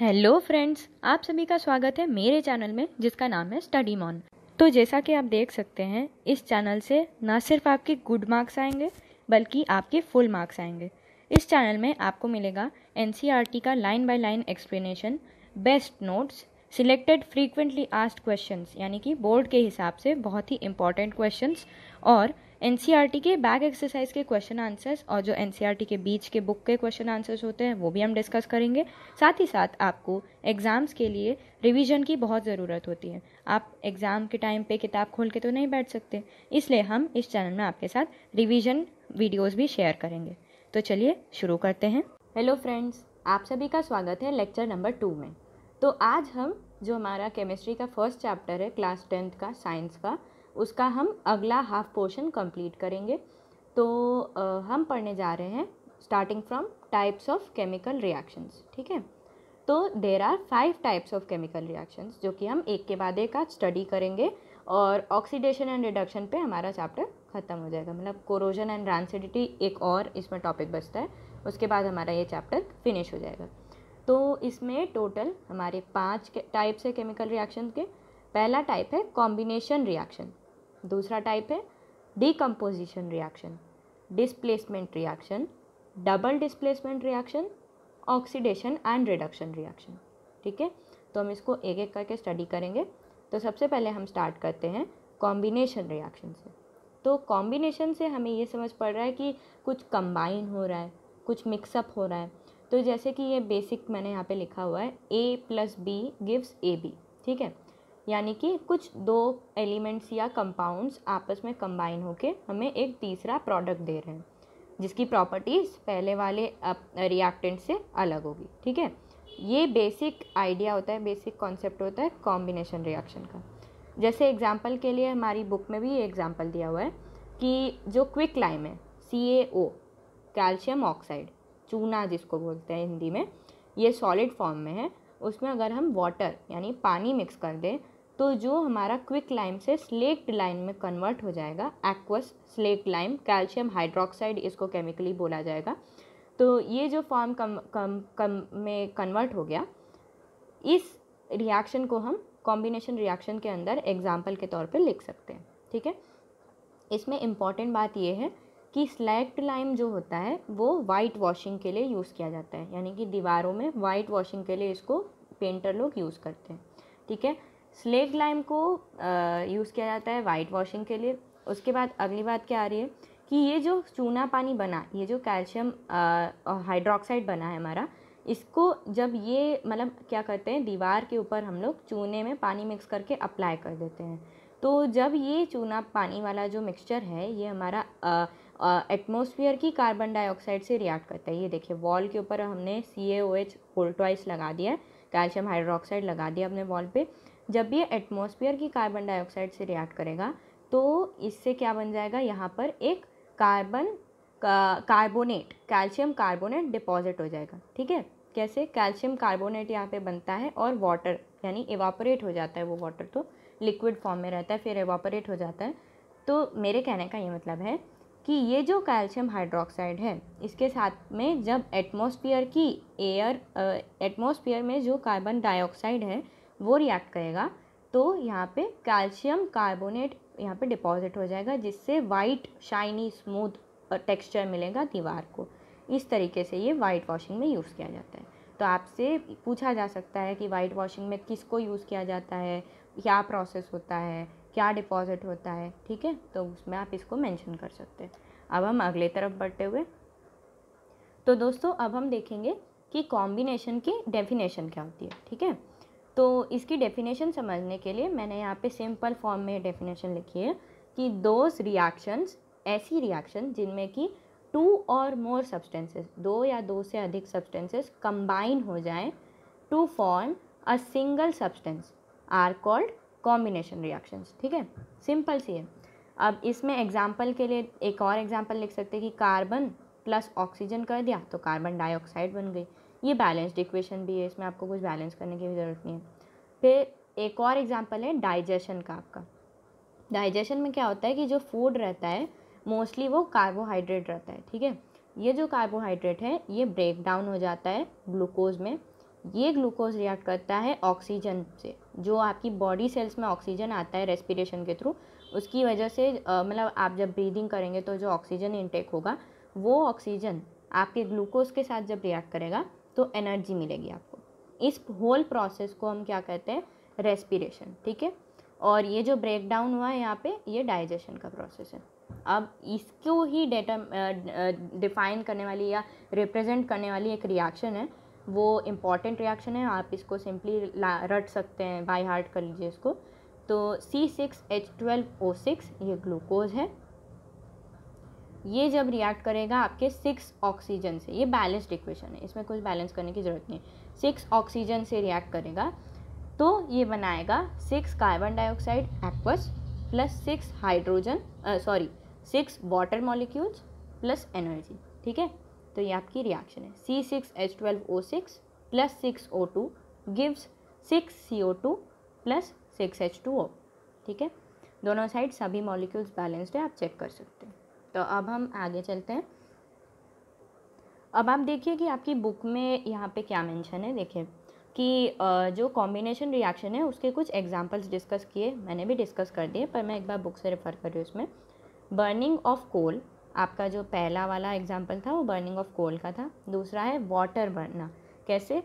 Hello friends आप सभी का स्वागत है मेरे चैनल में जिसका नाम है स्टडी मॉन तो जैसा कि आप देख सकते हैं इस चैनल से ना सिर्फ आपके गुड मार्क्स आएंगे बल्कि आपके फुल मार्क्स आएंगे इस चैनल में आपको मिलेगा एन e का line by line explanation best notes selected frequently asked questions यानी कि बोर्ड के हिसाब से बहुत ही इंपॉर्टेंट क्वेश्चंस और एन के बैक एक्सरसाइज के क्वेश्चन आंसर्स और जो एन के बीच के बुक के क्वेश्चन आंसर्स होते हैं वो भी हम डिस्कस करेंगे साथ ही साथ आपको एग्ज़ाम्स के लिए रिवीजन की बहुत ज़रूरत होती है आप एग्ज़ाम के टाइम पे किताब खोल के तो नहीं बैठ सकते इसलिए हम इस चैनल में आपके साथ रिवीजन वीडियोज़ भी शेयर करेंगे तो चलिए शुरू करते हैं हेलो फ्रेंड्स आप सभी का स्वागत है लेक्चर नंबर टू में तो आज हम जो हमारा केमिस्ट्री का फर्स्ट चैप्टर है क्लास टेंथ का साइंस का उसका हम अगला हाफ पोर्शन कंप्लीट करेंगे तो आ, हम पढ़ने जा रहे हैं starting from types of chemical reactions ठीक है तो there are five types of chemical reactions जो कि हम एक के बाद एक आज स्टडी करेंगे और ऑक्सीडेशन एंड रिडक्शन पे हमारा चैप्टर ख़त्म हो जाएगा मतलब कोरोजन एंड रैंसिडिटी एक और इसमें टॉपिक बचता है उसके बाद हमारा ये चैप्टर फिनिश हो जाएगा तो इसमें टोटल हमारे पाँच टाइप्स है केमिकल रिएक्शन के पहला टाइप है कॉम्बिनेशन रिएक्शन दूसरा टाइप है decomposition reaction displacement reaction double displacement reaction oxidation and reduction reaction ठीक है तो हम इसको एक एक करके स्टडी करेंगे तो सबसे पहले हम स्टार्ट करते हैं कॉम्बिनेशन रिएक्शन से तो कॉम्बिनेशन से हमें ये समझ पड़ रहा है कि कुछ कंबाइन हो रहा है कुछ मिक्सअप हो रहा है तो जैसे कि ये बेसिक मैंने यहाँ पे लिखा हुआ है A plus B gives A B ठीक है यानी कि कुछ दो एलिमेंट्स या कंपाउंड्स आपस में कंबाइन होकर हमें एक तीसरा प्रोडक्ट दे रहे हैं जिसकी प्रॉपर्टीज़ पहले वाले रिएक्टेंट से अलग होगी ठीक है ये बेसिक आइडिया होता है बेसिक कॉन्सेप्ट होता है कॉम्बिनेशन रिएक्शन का जैसे एग्जाम्पल के लिए हमारी बुक में भी ये एग्जाम्पल दिया हुआ है कि जो क्विक लाइम है सी ए ओ कैल्शियम ऑक्साइड चूना जिसको बोलते हैं हिंदी में ये सॉलिड फॉर्म में है उसमें अगर हम वाटर यानी पानी मिक्स कर दें तो जो हमारा क्विक लाइम से स्लेक्ट लाइम में कन्वर्ट हो जाएगा aqueous slaked lime calcium hydroxide इसको केमिकली बोला जाएगा तो ये जो फॉर्म कम कम कम में कन्वर्ट हो गया इस रिएक्शन को हम कॉम्बिनेशन रिएक्शन के अंदर एग्जाम्पल के तौर पर लिख सकते हैं ठीक है इसमें इम्पॉर्टेंट बात यह है कि स्लैक्ट लाइम जो होता है वो वाइट वॉशिंग के लिए यूज़ किया जाता है यानी कि दीवारों में वाइट वॉशिंग के लिए इसको पेंटर लोग यूज़ करते हैं ठीक है स्लेट लाइम को यूज़ किया जाता है वाइट वॉशिंग के लिए उसके बाद अगली बात क्या आ रही है कि ये जो चूना पानी बना ये जो कैल्शियम हाइड्रोक्साइड बना है हमारा इसको जब ये मतलब क्या करते हैं दीवार के ऊपर हम लोग चूने में पानी मिक्स करके अप्लाई कर देते हैं तो जब ये चूना पानी वाला जो मिक्सचर है ये हमारा एटमोसफियर की कार्बन डाइऑक्साइड से रिएक्ट करता है ये देखिए वॉल के ऊपर हमने सी ए ओ एच होल्टवाइस लगा दिया कैल्शियम हाइड्रोक्साइड लगा दिया अपने वॉल पर जब ये एटमॉस्फेयर की कार्बन डाइऑक्साइड से रिएक्ट करेगा तो इससे क्या बन जाएगा यहाँ पर एक carbon carbonate calcium carbonate deposit हो जाएगा ठीक है कैसे कैल्शियम कार्बोनेट यहाँ पे बनता है और वाटर यानी एवापोरेट हो जाता है वो वाटर तो लिक्विड फॉर्म में रहता है फिर एवापोरेट हो जाता है तो मेरे कहने का ये मतलब है कि ये जो कैल्शियम हाइड्रोक्साइड है इसके साथ में जब एटमोसफियर की एयर एटमोसफियर में जो कार्बन डाइऑक्साइड है वो रिएक्ट करेगा तो यहाँ पे कैल्शियम कार्बोनेट यहाँ पे डिपॉजिट हो जाएगा जिससे वाइट शाइनी स्मूथ टेक्सचर मिलेगा दीवार को इस तरीके से ये वाइट वॉशिंग में यूज़ किया जाता है तो आपसे पूछा जा सकता है कि वाइट वॉशिंग में किसको यूज़ किया जाता है क्या प्रोसेस होता है क्या डिपॉजिट होता है ठीक है तो उसमें आप इसको मेंशन कर सकते हैं अब हम अगले तरफ बढ़ते हुए तो दोस्तों अब हम देखेंगे कि कॉम्बिनेशन की डेफिनेशन क्या होती है ठीक है तो इसकी डेफिनेशन समझने के लिए मैंने यहाँ पे सिंपल फॉर्म में डेफिनेशन लिखी है कि दोज रिएक्शंस ऐसी रिएक्शन जिनमें कि टू और मोर सब्सटेंसेस दो या दो से अधिक सब्सटेंसेस कंबाइन हो जाएं to form a single substance are called combination reactions ठीक है सिंपल सी है अब इसमें एग्जाम्पल के लिए एक और एग्जाम्पल लिख सकते हैं कि कार्बन प्लस ऑक्सीजन कर दिया तो कार्बन डाइऑक्साइड बन गई ये बैलेंस्ड इक्वेशन भी है इसमें आपको कुछ बैलेंस करने की भी ज़रूरत नहीं है फिर एक और एग्जाम्पल है डाइजेशन का आपका डाइजेशन में क्या होता है कि जो फूड रहता है मोस्टली वो कार्बोहाइड्रेट रहता है ठीक है ये जो कार्बोहाइड्रेट है ये ब्रेक डाउन हो जाता है ग्लूकोज में ये ग्लूकोज रिएक्ट करता है ऑक्सीजन से जो आपकी बॉडी सेल्स में ऑक्सीजन आता है रेस्पिरेशन के थ्रू उसकी वजह से मतलब आप जब ब्रीदिंग करेंगे तो जो ऑक्सीजन इनटेक होगा वो ऑक्सीजन आपके ग्लूकोज के साथ जब रिएक्ट करेगा तो एनर्जी मिलेगी आपको इस होल प्रोसेस को हम क्या कहते हैं रेस्पिरेशन ठीक है और ये जो ब्रेक डाउन हुआ है यहाँ पे ये डाइजेशन का प्रोसेस है अब इसको ही डेटा डिफाइन करने वाली या रिप्रेजेंट करने वाली एक रिएक्शन है वो इम्पॉर्टेंट रिएक्शन है आप इसको सिंपली रट सकते हैं बाई हार्ट कर लीजिए इसको तो C six H twelve O six ये ग्लूकोज है ये जब रिएक्ट करेगा आपके सिक्स ऑक्सीजन से ये बैलेंस्ड इक्वेशन है इसमें कुछ बैलेंस करने की ज़रूरत नहीं सिक्स ऑक्सीजन से रिएक्ट करेगा तो ये बनाएगा six carbon dioxide aqueous plus six hydrogen sorry six water molecules plus energy ठीक है तो ये आपकी रिएक्शन है C six H twelve O six plus six O two gives six C O two plus six H two O ठीक है दोनों side सभी मॉलिक्यूल्स बैलेंस्ड है आप चेक कर सकते हैं तो अब हम आगे चलते हैं अब आप देखिए कि आपकी बुक में यहाँ पे क्या मेंशन है देखिए कि जो कॉम्बिनेशन रिएक्शन है उसके कुछ एग्जांपल्स डिस्कस किए मैंने भी डिस्कस कर दिए पर मैं एक बार बुक से रेफ़र कर रही हूँ उसमें बर्निंग ऑफ कोल आपका जो पहला वाला एग्जाम्पल था वो बर्निंग ऑफ कोल का था दूसरा है वाटर बनना कैसे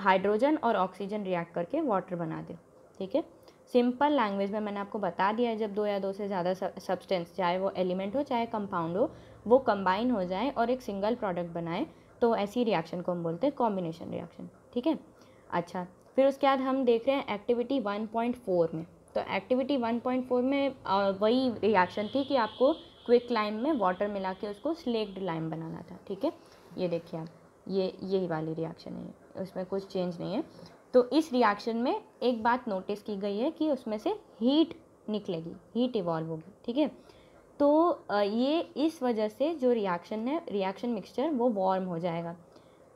हाइड्रोजन और ऑक्सीजन रिएक्ट करके वाटर बना दे ठीक है सिंपल लैंग्वेज में मैंने आपको बता दिया है जब दो या दो से ज़्यादा सब्सटेंस चाहे वो एलिमेंट हो चाहे कंपाउंड हो वो कंबाइन हो जाए और एक सिंगल प्रोडक्ट बनाए तो ऐसी रिएक्शन को हम बोलते हैं कॉम्बिनेशन रिएक्शन ठीक है अच्छा फिर उसके बाद हम देख रहे हैं एक्टिविटी वन में तो एक्टिविटी वन में वही रिएक्शन थी कि आपको क्विक लाइम में वाटर मिला के उसको स्लेक्ड लाइम बनाना था ठीक है ये देखिए आप ये यही वाली रिएक्शन है उसमें कुछ चेंज नहीं है तो इस रिएक्शन में एक बात नोटिस की गई है कि उसमें से हीट निकलेगी हीट इवॉल्व होगी ठीक है तो ये इस वजह से जो रिएक्शन है रिएक्शन मिक्सचर वो वार्म हो जाएगा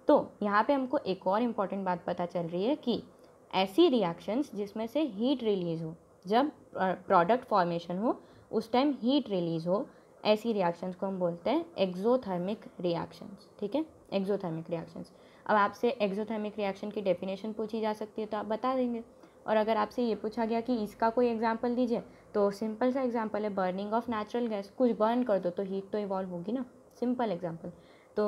तो यहाँ पे हमको एक और इम्पॉर्टेंट बात पता चल रही है कि ऐसी रिएक्शंस जिसमें से हीट रिलीज़ हो जब प्रोडक्ट फॉर्मेशन हो उस टाइम हीट रिलीज़ हो ऐसी रिएक्शंस को हम बोलते हैं एक्जोथर्मिक रिएक्शंस ठीक है एक्जोथर्मिक रिएक्शंस अब आपसे एक्जोथर्मिक रिएक्शन की डेफिनेशन पूछी जा सकती है तो आप बता देंगे और अगर आपसे ये पूछा गया कि इसका कोई एग्जाम्पल दीजिए तो सिंपल सा एग्जाम्पल है बर्निंग ऑफ नेचुरल गैस कुछ बर्न कर दो तो हीट तो इवॉल्व होगी ना सिंपल एग्जाम्पल तो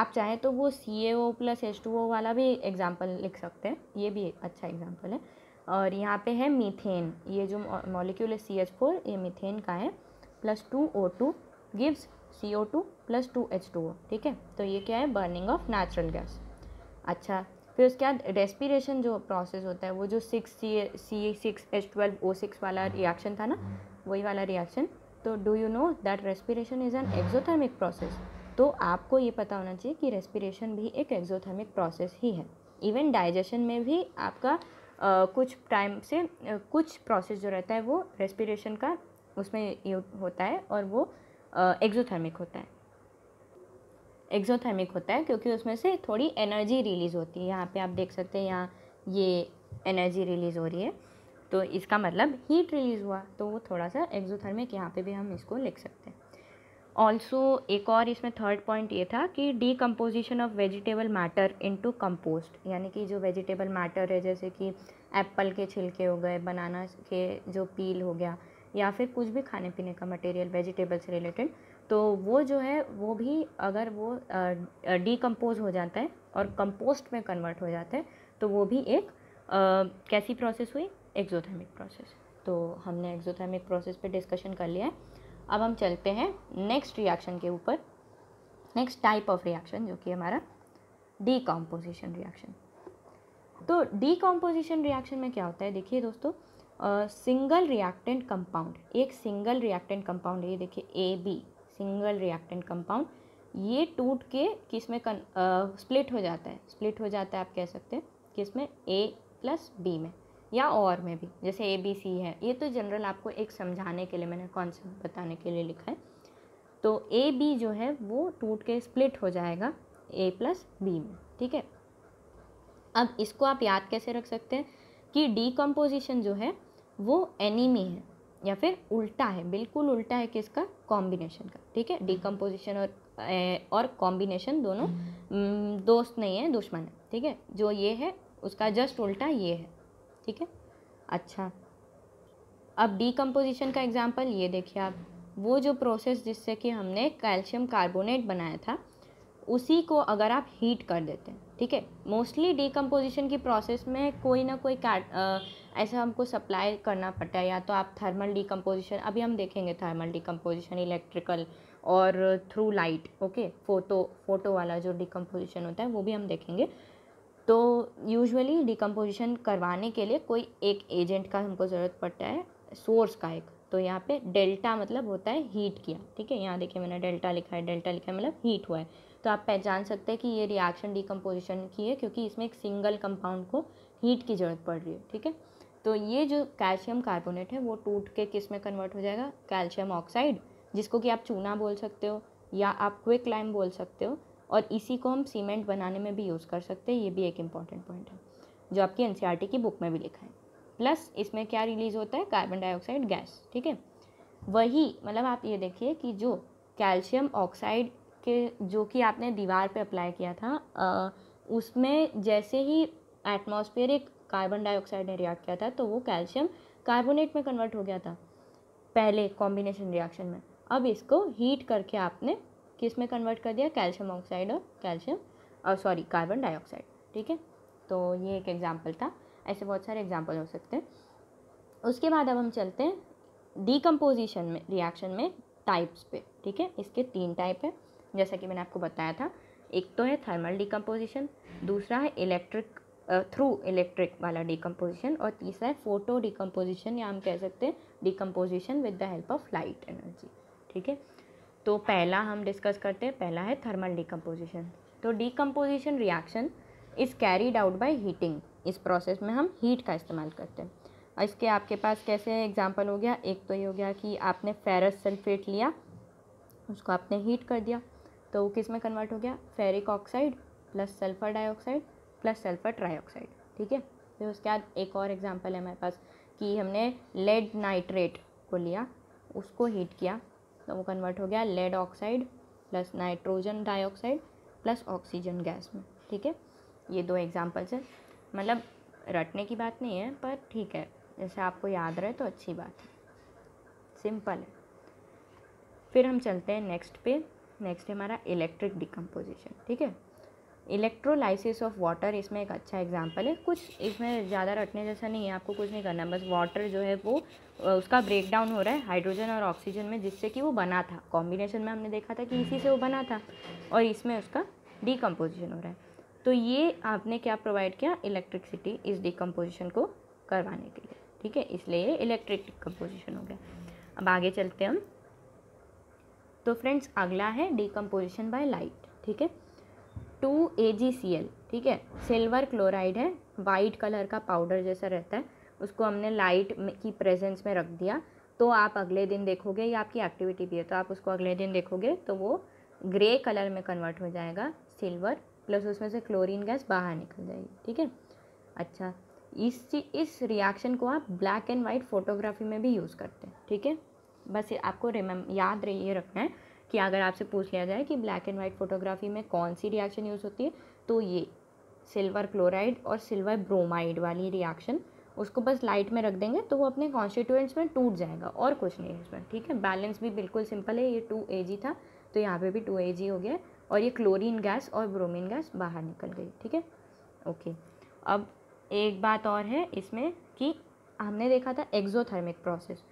आप चाहें तो वो C A O plus H two O वाला भी एग्ज़ाम्पल लिख सकते हैं ये भी अच्छा एग्ज़ाम्पल है और यहाँ पे है मीथेन ये जो मॉलिक्यूल है सी एच फोर ये मीथेन का है plus two O two gives C O two plus two H two O ठीक है तो ये क्या है बर्निंग ऑफ नेचुरल गैस अच्छा फिर उसके बाद रेस्पिरेशन जो प्रोसेस होता है वो जो six C C six H twelve O six वाला रिएक्शन हम्म। था ना हम्म। वही वाला रिएक्शन तो do you know that respiration is an exothermic process तो आपको ये पता होना चाहिए कि रेस्पिरेशन भी एक एक्जोथर्मिक प्रोसेस ही है इवन डाइजेशन में भी आपका आ, कुछ टाइम से आ, कुछ प्रोसेस जो रहता है वो रेस्पिरेशन का उसमें होता है और वो एक्जोथर्मिक होता है एक्जोथर्मिक होता है क्योंकि उसमें से थोड़ी एनर्जी रिलीज़ होती है यहाँ पे आप देख सकते हैं यहाँ ये एनर्जी रिलीज़ हो रही है तो इसका मतलब हीट रिलीज़ हुआ तो वो थोड़ा सा एक्जोथर्मिक यहाँ पे भी हम इसको लिख सकते हैं ऑल्सो एक और इसमें थर्ड पॉइंट ये था कि decomposition of vegetable matter to compost यानी कि जो वेजिटेबल मैटर है जैसे कि एप्पल के छिलके हो गए बनाना के जो पील हो गया या फिर कुछ भी खाने पीने का मटेरियल वेजिटेबल से रिलेटेड तो वो जो है वो भी अगर वो डीकम्पोज हो जाता है और कंपोस्ट में कन्वर्ट हो जाता है तो वो भी एक आ, कैसी प्रोसेस हुई एक्जोथर्मिक प्रोसेस तो हमने एक्जोथर्मिक प्रोसेस पे डिस्कशन कर लिया है अब हम चलते हैं नेक्स्ट रिएक्शन के ऊपर नेक्स्ट टाइप ऑफ रिएक्शन जो कि हमारा डीकम्पोजिशन रिएक्शन तो डीकम्पोजिशन रिएक्शन में क्या होता है देखिए दोस्तों सिंगल रिएक्टेंट कंपाउंड एक सिंगल रिएक्टेंट कंपाउंड ये देखिए A B single reactant compound ये टूट के किस में कन स्प्लिट हो जाता है स्प्लिट हो जाता है आप कह सकते हैं किस में ए प्लस बी में या और में भी जैसे ए बी सी है ये तो जनरल आपको एक समझाने के लिए मैंने कॉन्सेप्ट बताने के लिए लिखा है तो ए बी जो है वो टूट के स्प्लिट हो जाएगा ए प्लस बी में ठीक है अब इसको आप याद कैसे रख सकते हैं कि कम्पोजिशन जो है वो एनीमी है या फिर उल्टा है बिल्कुल उल्टा है किसका कॉम्बिनेशन का ठीक है डिकम्पोजिशन और ए, और कॉम्बिनेशन दोनों हम्म, दोस्त नहीं है दुश्मन है ठीक है जो ये है उसका जस्ट उल्टा ये है ठीक है अच्छा अब डिकम्पोजिशन का एग्ज़ाम्पल ये देखिए आप वो जो प्रोसेस जिससे कि हमने कैल्शियम कार्बोनेट बनाया था उसी को अगर आप हीट कर देते हैं ठीक है मोस्टली डिकम्पोजिशन की प्रोसेस में कोई ना कोई ऐसा हमको सप्लाई करना पड़ता है या तो आप थर्मल डिकम्पोजिशन अभी हम देखेंगे थर्मल डिकम्पोजिशन इलेक्ट्रिकल और through light okay photo photo वाला जो डिकम्पोजिशन होता है वो भी हम देखेंगे तो यूजुअली डिकम्पोजिशन करवाने के लिए कोई एक एजेंट का हमको ज़रूरत पड़ता है सोर्स का एक तो यहाँ पे डेल्टा मतलब होता है हीट किया ठीक है यहाँ देखिए मैंने डेल्टा लिखा है डेल्टा लिखा है मतलब हीट हुआ है तो आप पहचान सकते हैं कि ये रिएक्शन डिकम्पोजिशन की है क्योंकि इसमें एक सिंगल कंपाउंड को हीट की ज़रूरत पड़ रही है ठीक है तो ये जो कैल्शियम कार्बोनेट है वो टूट के किस में कन्वर्ट हो जाएगा कैल्शियम ऑक्साइड जिसको कि आप चूना बोल सकते हो या आप क्विक लाइम बोल सकते हो और इसी को हम सीमेंट बनाने में भी यूज़ कर सकते हैं ये भी एक इम्पॉर्टेंट पॉइंट है जो आपकी एन e की बुक में भी लिखा है प्लस इसमें क्या रिलीज़ होता है कार्बन डाइऑक्साइड गैस ठीक है वही मतलब आप ये देखिए कि जो कैल्शियम ऑक्साइड के जो कि आपने दीवार पे अप्लाई किया था आ, उसमें जैसे ही एटमॉस्फेरिक कार्बन डाइऑक्साइड ने रिएक्ट किया था तो वो कैल्शियम कार्बोनेट में कन्वर्ट हो गया था पहले कॉम्बिनेशन रिएक्शन में अब इसको हीट करके आपने किस में कन्वर्ट कर दिया कैल्शियम ऑक्साइड और कैल्शियम और सॉरी कार्बन डाइऑक्साइड ठीक है तो ये एक एग्ज़ाम्पल था ऐसे बहुत सारे एग्जाम्पल हो सकते हैं उसके बाद अब हम चलते हैं डीकम्पोजिशन में रिएक्शन में टाइप्स पे ठीक है इसके तीन टाइप है जैसा कि मैंने आपको बताया था एक तो है थर्मल डिकम्पोजिशन दूसरा है इलेक्ट्रिक थ्रू इलेक्ट्रिक वाला डिकम्पोजिशन और तीसरा है फोटो डिकम्पोजिशन या हम कह सकते हैं decomposition with the help of light energy ठीक है तो पहला हम डिस्कस करते हैं पहला है थर्मल डिकम्पोजिशन तो decomposition reaction is carried out by heating इस प्रोसेस में हम हीट का इस्तेमाल करते हैं इसके आपके पास कैसे एग्जाम्पल हो गया एक तो ये हो गया कि आपने फेरस सल्फेट लिया उसको आपने हीट कर दिया तो वो किस में कन्वर्ट हो गया ferric oxide plus sulphur dioxide plus sulphur trioxide ठीक है फिर उसके बाद एक और एग्जांपल है हमारे पास कि हमने लेड नाइट्रेट को लिया उसको हीट किया तो वो कन्वर्ट हो गया lead oxide plus nitrogen dioxide plus oxygen gas में ठीक है ये दो एग्जाम्पल्स हैं मतलब रटने की बात नहीं है पर ठीक है जैसे आपको याद रहे तो अच्छी बात है सिंपल है फिर हम चलते हैं नेक्स्ट पे नेक्स्ट है हमारा इलेक्ट्रिक डिकम्पोजिशन ठीक है इलेक्ट्रोलाइसिस ऑफ वाटर इसमें एक अच्छा एग्जाम्पल है कुछ इसमें ज़्यादा रटने जैसा नहीं है आपको कुछ नहीं करना बस वाटर जो है वो उसका ब्रेक डाउन हो रहा है हाइड्रोजन और ऑक्सीजन में जिससे कि वो बना था कॉम्बिनेशन में हमने देखा था कि इसी से वो बना था और इसमें उसका डिकम्पोजिशन हो रहा है तो ये आपने क्या प्रोवाइड किया इलेक्ट्रिकसिटी इस डिकम्पोजिशन को करवाने के लिए ठीक है इसलिए ये इलेक्ट्रिक डिकम्पोजिशन हो गया अब आगे चलते हम तो फ्रेंड्स अगला है डिकम्पोजिशन बाय लाइट ठीक है to A G C L ठीक है सिल्वर क्लोराइड है वाइट कलर का पाउडर जैसा रहता है उसको हमने लाइट की प्रेजेंस में रख दिया तो आप अगले दिन देखोगे या आपकी एक्टिविटी भी है तो आप उसको अगले दिन देखोगे तो वो ग्रे कलर में कन्वर्ट हो जाएगा सिल्वर प्लस उसमें से क्लोरीन गैस बाहर निकल जाएगी ठीक है अच्छा इस इस रिएक्शन को आप ब्लैक एंड वाइट फोटोग्राफी में भी यूज़ करते हैं ठीक है बस आपको रिमेम याद रहिए रखना है कि अगर आपसे पूछ लिया जाए कि ब्लैक एंड वाइट फोटोग्राफी में कौन सी रिएक्शन यूज़ होती है तो ये सिल्वर क्लोराइड और सिल्वर ब्रोमाइड वाली रिएक्शन उसको बस लाइट में रख देंगे तो वो अपने कॉन्स्टिट्यूएंट्स में टूट जाएगा और कुछ नहीं इसमें ठीक है बैलेंस भी बिल्कुल सिंपल है ये टू ए जी था तो यहाँ पे भी टू ए जी हो गया और ये क्लोरीन गैस और ब्रोमीन गैस बाहर निकल गई ठीक है ओके अब एक बात और है इसमें कि हमने देखा था एक्जोथर्मिक प्रोसेस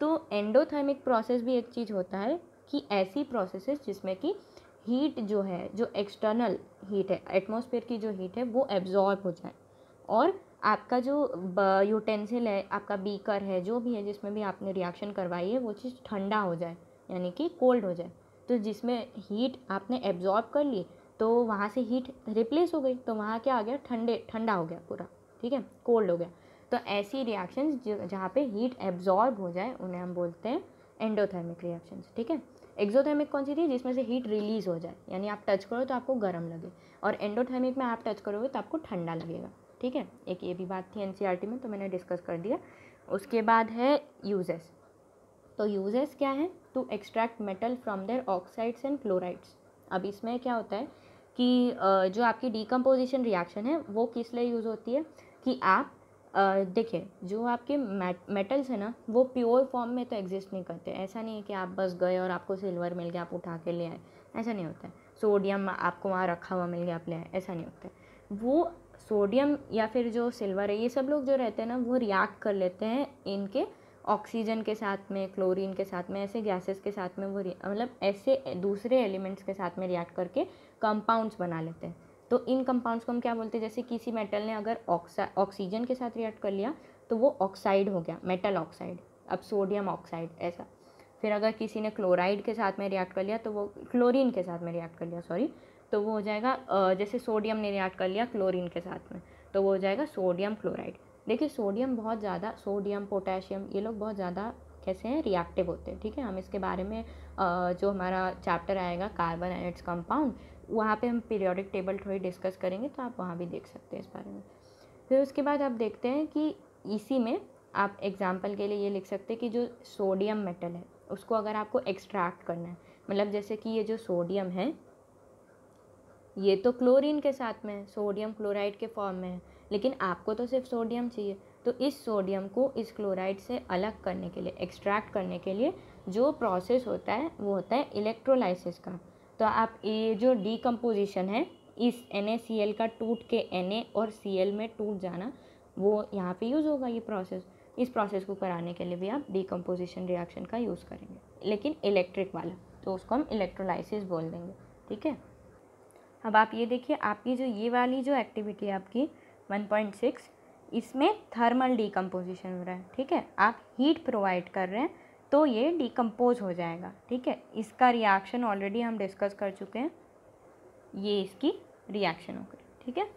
तो एंडोथर्मिक प्रोसेस भी एक चीज़ होता है कि ऐसी प्रोसेसेस जिसमें कि हीट जो है जो एक्सटर्नल हीट है एटमॉस्फेयर की जो हीट है वो एब्जॉर्ब हो जाए और आपका जो यूटेंसिल है आपका बीकर है जो भी है जिसमें भी आपने रिएक्शन करवाई है वो चीज़ ठंडा हो जाए यानी कि कोल्ड हो जाए तो जिसमें हीट आपने एब्जॉर्ब कर ली तो वहाँ से हीट रिप्लेस हो गई तो वहाँ क्या आ गया ठंडे ठंडा हो गया पूरा ठीक है कोल्ड हो गया तो ऐसी रिएक्शंस जहाँ पे हीट एब्जॉर्ब हो जाए उन्हें हम बोलते हैं एंडोथर्मिक रिएक्शन ठीक है एक्जोथर्मिक कौन सी थी जिसमें से हीट रिलीज़ हो जाए यानी आप टच करो तो आपको गर्म लगे और एंडोथर्मिक में आप टच करोगे तो आपको ठंडा लगेगा ठीक है एक ये भी बात थी एन e में तो मैंने डिस्कस कर दिया उसके बाद है यूजेस तो यूजेस क्या है to extract metal from their oxides and chlorides अब इसमें क्या होता है कि जो आपकी डिकम्पोजिशन रिएक्शन है वो किस लिए यूज़ होती है कि आप देखिए जो आपके मेटल्स है ना वो प्योर फॉर्म में तो एग्जिस्ट नहीं करते ऐसा नहीं है कि आप बस गए और आपको सिल्वर मिल गया आप उठा के ले आए ऐसा नहीं होता है सोडियम आपको वहाँ रखा हुआ मिल गया आप ले आए ऐसा नहीं होता है वो सोडियम या फिर जो सिल्वर है ये सब लोग जो रहते हैं ना वो रिएक्ट कर लेते हैं इनके ऑक्सीजन के साथ में क्लोरीन के साथ में ऐसे गैसेस के साथ में वो मतलब ऐसे दूसरे एलिमेंट्स के साथ में रिएक्ट करके कंपाउंड्स बना लेते हैं तो इन कंपाउंड्स को हम क्या बोलते हैं जैसे किसी मेटल ने अगर ऑक्सा ऑक्सीजन के साथ रिएक्ट कर लिया तो वो ऑक्साइड हो गया मेटल ऑक्साइड अब सोडियम ऑक्साइड ऐसा फिर अगर किसी ने क्लोराइड के साथ में रिएक्ट कर लिया तो वो क्लोरीन के साथ में रिएक्ट कर लिया सॉरी तो वो हो जाएगा जैसे सोडियम ने रिएक्ट कर लिया क्लोरीन के साथ में तो वो हो जाएगा सोडियम क्लोराइड देखिए सोडियम बहुत ज़्यादा सोडियम पोटेशियम ये लोग बहुत ज़्यादा कैसे हैं रिएक्टिव होते हैं ठीक है हम इसके बारे में जो हमारा चैप्टर आएगा कार्बन एंड इट्स कंपाउंड वहाँ पे हम पीरियोडिक टेबल थोड़ी डिस्कस करेंगे तो आप वहाँ भी देख सकते हैं इस बारे में फिर उसके बाद आप देखते हैं कि इसी में आप एग्ज़ाम्पल के लिए ये लिख सकते हैं कि जो सोडियम मेटल है उसको अगर आपको एक्सट्रैक्ट करना है मतलब जैसे कि ये जो सोडियम है ये तो क्लोरीन के साथ में है सोडियम क्लोराइड के फॉर्म में है लेकिन आपको तो सिर्फ सोडियम चाहिए तो इस सोडियम को इस क्लोराइड से अलग करने के लिए एक्सट्रैक्ट करने के लिए जो प्रोसेस होता है वो होता है इलेक्ट्रोलाइसिस का तो आप ये जो डीकम्पोजिशन है इस एन का टूट के एन और सी में टूट जाना वो यहाँ पे यूज़ होगा ये प्रोसेस इस प्रोसेस को कराने के लिए भी आप डीकम्पोजिशन रिएक्शन का यूज़ करेंगे लेकिन इलेक्ट्रिक वाला तो उसको हम इलेक्ट्रोलाइसिस बोल देंगे ठीक है अब आप ये देखिए आपकी जो ये वाली जो एक्टिविटी है आपकी 1.6 इसमें थर्मल डीकम्पोजिशन हो रहा है ठीक है आप हीट प्रोवाइड कर रहे हैं तो ये डिकम्पोज हो जाएगा ठीक है इसका रिएक्शन ऑलरेडी हम डिस्कस कर चुके हैं ये इसकी रिएक्शन हो गई ठीक है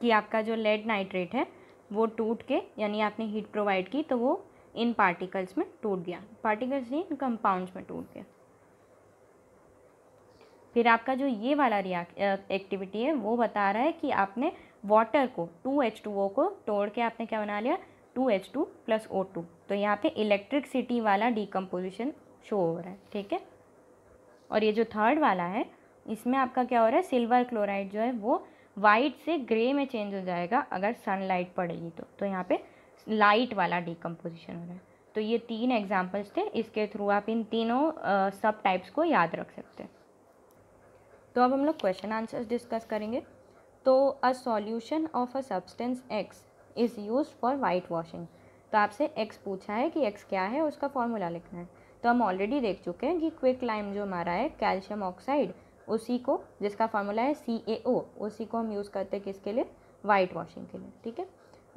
कि आपका जो लेड नाइट्रेट है वो टूट के यानी आपने हीट प्रोवाइड की तो वो इन पार्टिकल्स में टूट गया पार्टिकल्स नहीं इन कंपाउंड्स में टूट गया फिर आपका जो ये वाला रिएक्ट एक्टिविटी है वो बता रहा है कि आपने वाटर को टू एच टू ओ को तोड़ के आपने क्या बना लिया two H two plus O two तो यहाँ पे इलेक्ट्रिकसिटी वाला डिकम्पोजिशन शो हो रहा है ठीक है और ये जो थर्ड वाला है इसमें आपका क्या हो रहा है सिल्वर क्लोराइड जो है वो वाइट से ग्रे में चेंज हो जाएगा अगर सनलाइट पड़ेगी तो तो यहाँ पे लाइट वाला डिकम्पोजिशन हो रहा है तो ये तीन एग्जाम्पल्स थे इसके थ्रू आप इन तीनों सब टाइप्स को याद रख सकते हैं तो अब हम लोग क्वेश्चन आंसर्स डिस्कस करेंगे तो a solution of a substance X is use for white washing तो आपसे एक्स पूछा है कि एक्स क्या है उसका फॉर्मूला लिखना है तो हम ऑलरेडी देख चुके हैं कि क्विक लाइम जो हमारा है कैल्शियम ऑक्साइड उसी को जिसका फॉर्मूला है सी ए ओ उसी को हम यूज़ करते हैं किसके लिए वाइट वॉशिंग के लिए ठीक है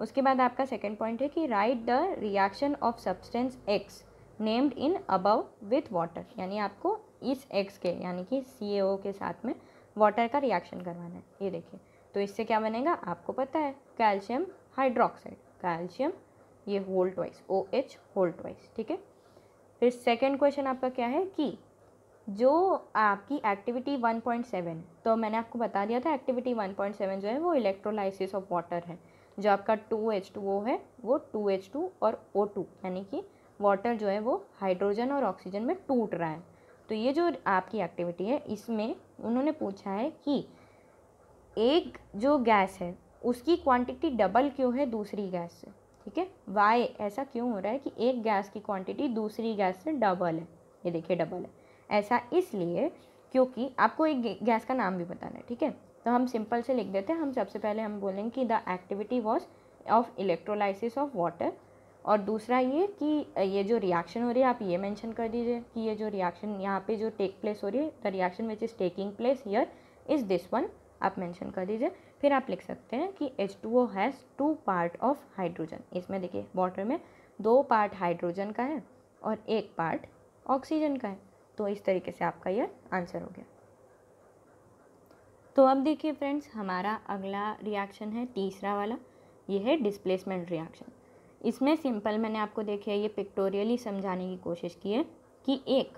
उसके बाद आपका सेकेंड पॉइंट है कि write the reaction of substance X named in above with water यानी आपको इस एक्स के यानी कि सी के साथ में वाटर का रिएक्शन करवाना है ये देखिए तो इससे क्या बनेगा आपको पता है कैल्शियम हाइड्रोक्साइड कैल्शियम ये whole twice O H whole twice ठीक है फिर सेकेंड क्वेश्चन आपका क्या है कि जो आपकी एक्टिविटी 1.7 तो मैंने आपको बता दिया था एक्टिविटी 1.7 जो है वो इलेक्ट्रोलाइसिस ऑफ वाटर है जो आपका 2H2O है वो 2H2 और O2 यानी कि वाटर जो है वो हाइड्रोजन और ऑक्सीजन में टूट रहा है तो ये जो आपकी एक्टिविटी है इसमें उन्होंने पूछा है कि एक जो गैस है उसकी क्वांटिटी डबल क्यों है दूसरी गैस से ठीक है वाई ऐसा क्यों हो रहा है कि एक गैस की क्वांटिटी दूसरी गैस से डबल है ये देखिए डबल है ऐसा इसलिए क्योंकि आपको एक गैस का नाम भी बताना है ठीक है तो हम सिंपल से लिख देते हैं हम सबसे पहले हम बोलेंगे कि the activity was of electrolysis of water और दूसरा ये कि ये जो रिएक्शन हो रही है आप ये मैंशन कर दीजिए कि ये जो रिएक्शन यहाँ पे जो टेक प्लेस हो रही है the reaction which is taking place here is this one आप मैंशन कर दीजिए फिर आप लिख सकते हैं कि H two O has two part of hydrogen इसमें देखिए वाटर में दो पार्ट हाइड्रोजन का है और एक पार्ट ऑक्सीजन का है तो इस तरीके से आपका यह आंसर हो गया तो अब देखिए फ्रेंड्स हमारा अगला रिएक्शन है तीसरा वाला ये है डिस्प्लेसमेंट रिएक्शन इसमें सिंपल मैंने आपको देखिए ये पिक्टोरियली समझाने की कोशिश की है कि एक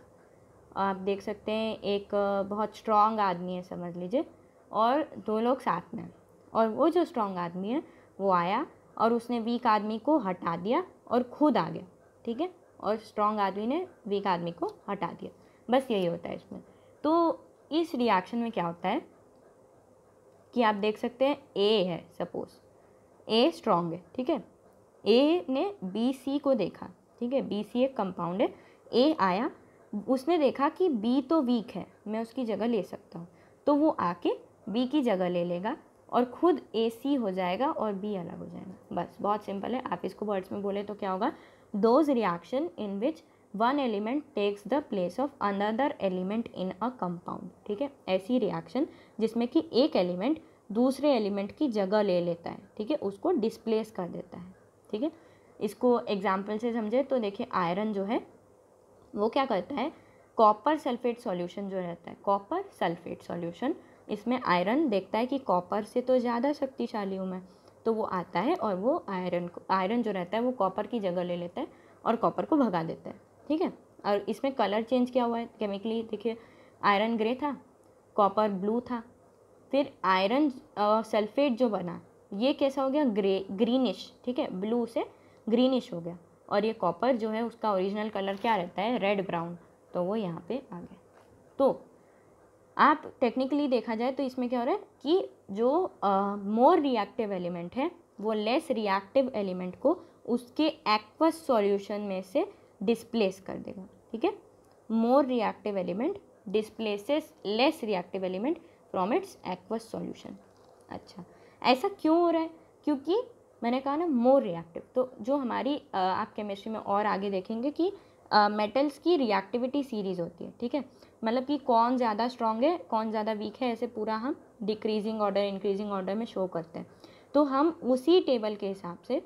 आप देख सकते हैं एक बहुत स्ट्रॉन्ग आदमी है समझ लीजिए और दो लोग साथ में और वो जो स्ट्रॉन्ग आदमी है वो आया और उसने वीक आदमी को हटा दिया और खुद आ गया ठीक है और स्ट्रॉन्ग आदमी ने वीक आदमी को हटा दिया बस यही होता है इसमें तो इस रिएक्शन में क्या होता है कि आप देख सकते हैं ए है सपोज ए स्ट्रॉन्ग है ठीक है ए ने बी सी को देखा ठीक है बी सी एक कंपाउंड है ए आया उसने देखा कि बी तो वीक है मैं उसकी जगह ले सकता हूँ तो वो आके बी की जगह ले लेगा और खुद ए सी हो जाएगा और बी अलग हो जाएगा बस बहुत सिंपल है आप इसको वर्ड्स में बोले तो क्या होगा those reaction in which one element takes the place of another element in a compound ठीक है ऐसी रिएक्शन जिसमें कि एक एलिमेंट दूसरे एलिमेंट की जगह ले लेता है ठीक है उसको डिस्प्लेस कर देता है ठीक है इसको एग्जाम्पल से समझे तो देखिए आयरन जो है वो क्या करता है कॉपर सल्फेट सॉल्यूशन जो रहता है कॉपर सल्फेट सॉल्यूशन इसमें आयरन देखता है कि कॉपर से तो ज़्यादा शक्तिशाली हूँ मैं तो वो आता है और वो आयरन को आयरन जो रहता है वो कॉपर की जगह ले लेता है और कॉपर को भगा देता है ठीक है और इसमें कलर चेंज किया हुआ है केमिकली देखिए आयरन ग्रे था कॉपर ब्लू था फिर आयरन सल्फेट जो बना ये कैसा हो गया ग्रे ग्रीनिश ठीक है ब्लू से ग्रीनिश हो गया और ये कॉपर जो है उसका ओरिजिनल कलर क्या रहता है रेड ब्राउन तो वो यहाँ पे आ गया तो आप टेक्निकली देखा जाए तो इसमें क्या हो रहा है कि जो मोर रिएक्टिव एलिमेंट है वो लेस रिएक्टिव एलिमेंट को उसके एक्वस सॉल्यूशन में से डिस्प्लेस कर देगा ठीक है more reactive element displaces less reactive element from its aqueous solution अच्छा ऐसा क्यों हो रहा है क्योंकि मैंने कहा ना मोर रिएक्टिव तो जो हमारी आप केमिस्ट्री में और आगे देखेंगे कि मेटल्स uh, की रिएक्टिविटी सीरीज़ होती है ठीक है मतलब कि कौन ज़्यादा स्ट्रॉन्ग है कौन ज़्यादा वीक है ऐसे पूरा हम डिक्रीजिंग ऑर्डर इंक्रीजिंग ऑर्डर में शो करते हैं तो हम उसी टेबल के हिसाब से